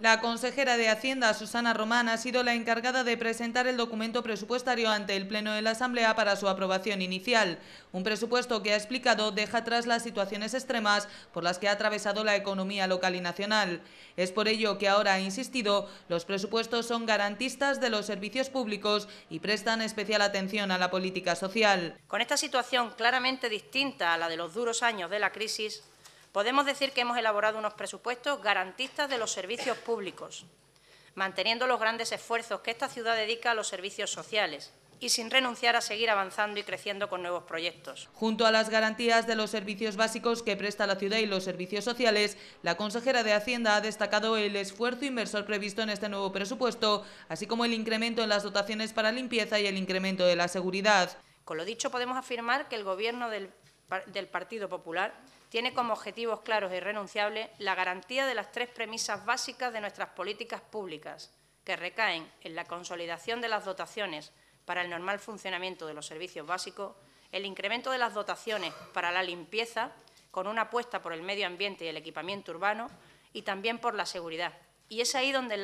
La consejera de Hacienda, Susana Román, ha sido la encargada de presentar el documento presupuestario ante el Pleno de la Asamblea para su aprobación inicial. Un presupuesto que ha explicado deja atrás las situaciones extremas por las que ha atravesado la economía local y nacional. Es por ello que ahora ha insistido, los presupuestos son garantistas de los servicios públicos y prestan especial atención a la política social. Con esta situación claramente distinta a la de los duros años de la crisis, Podemos decir que hemos elaborado unos presupuestos garantistas de los servicios públicos, manteniendo los grandes esfuerzos que esta ciudad dedica a los servicios sociales, y sin renunciar a seguir avanzando y creciendo con nuevos proyectos. Junto a las garantías de los servicios básicos que presta la ciudad y los servicios sociales, la consejera de Hacienda ha destacado el esfuerzo inversor previsto en este nuevo presupuesto, así como el incremento en las dotaciones para limpieza y el incremento de la seguridad. Con lo dicho, podemos afirmar que el Gobierno del, Partido Popular tiene como objetivos claros e irrenunciables la garantía de las tres premisas básicas de nuestras políticas públicas, que recaen en la consolidación de las dotaciones para el normal funcionamiento de los servicios básicos, el incremento de las dotaciones para la limpieza, con una apuesta por el medio ambiente y el equipamiento urbano, y también por la seguridad. Y es ahí donde en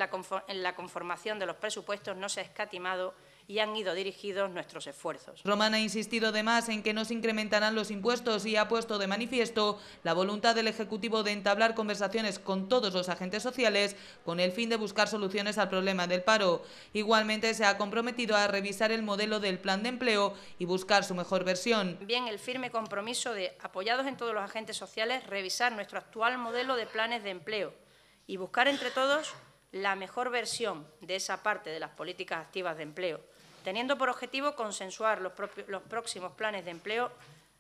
la conformación de los presupuestos no se ha escatimado y han ido dirigidos nuestros esfuerzos. Román ha insistido además en que no se incrementarán los impuestos y ha puesto de manifiesto la voluntad del Ejecutivo de entablar conversaciones con todos los agentes sociales con el fin de buscar soluciones al problema del paro. Igualmente se ha comprometido a revisar el modelo del plan de empleo y buscar su mejor versión. Bien, el firme compromiso de, apoyados en todos los agentes sociales, revisar nuestro actual modelo de planes de empleo y buscar entre todos la mejor versión de esa parte de las políticas activas de empleo, teniendo por objetivo consensuar los, próximos planes de empleo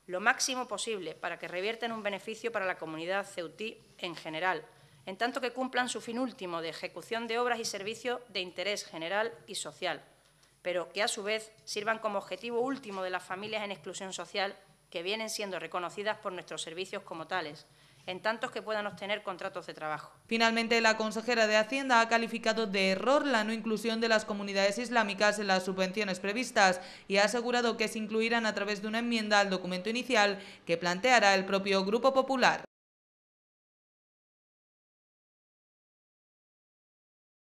lo máximo posible para que revierten un beneficio para la comunidad ceutí en general, en tanto que cumplan su fin último de ejecución de obras y servicios de interés general y social, pero que a su vez sirvan como objetivo último de las familias en exclusión social que vienen siendo reconocidas por nuestros servicios como tales en tantos que puedan obtener contratos de trabajo. Finalmente, la consejera de Hacienda ha calificado de error la no inclusión de las comunidades islámicas en las subvenciones previstas y ha asegurado que se incluirán a través de una enmienda al documento inicial que planteará el propio Grupo Popular.